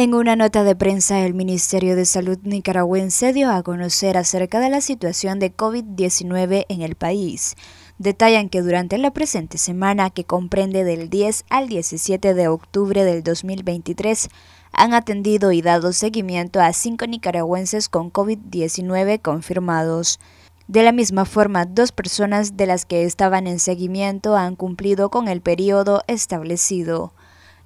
En una nota de prensa, el Ministerio de Salud nicaragüense dio a conocer acerca de la situación de COVID-19 en el país. Detallan que durante la presente semana, que comprende del 10 al 17 de octubre del 2023, han atendido y dado seguimiento a cinco nicaragüenses con COVID-19 confirmados. De la misma forma, dos personas de las que estaban en seguimiento han cumplido con el periodo establecido.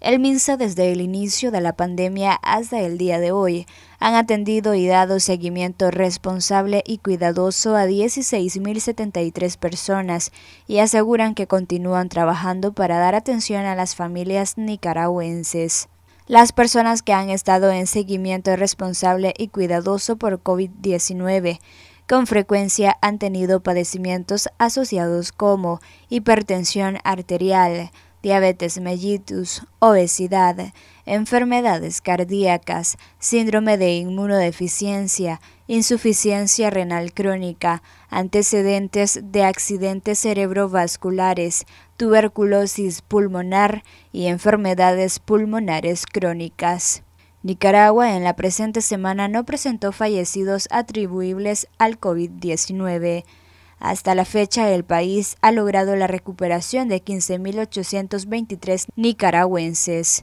El MINSA desde el inicio de la pandemia hasta el día de hoy han atendido y dado seguimiento responsable y cuidadoso a 16.073 personas y aseguran que continúan trabajando para dar atención a las familias nicaragüenses. Las personas que han estado en seguimiento responsable y cuidadoso por COVID-19 con frecuencia han tenido padecimientos asociados como hipertensión arterial, diabetes mellitus, obesidad, enfermedades cardíacas, síndrome de inmunodeficiencia, insuficiencia renal crónica, antecedentes de accidentes cerebrovasculares, tuberculosis pulmonar y enfermedades pulmonares crónicas. Nicaragua en la presente semana no presentó fallecidos atribuibles al COVID-19. Hasta la fecha, el país ha logrado la recuperación de 15.823 nicaragüenses.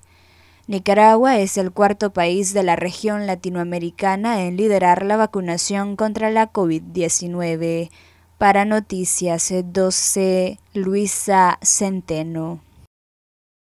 Nicaragua es el cuarto país de la región latinoamericana en liderar la vacunación contra la COVID-19. Para Noticias 12, Luisa Centeno.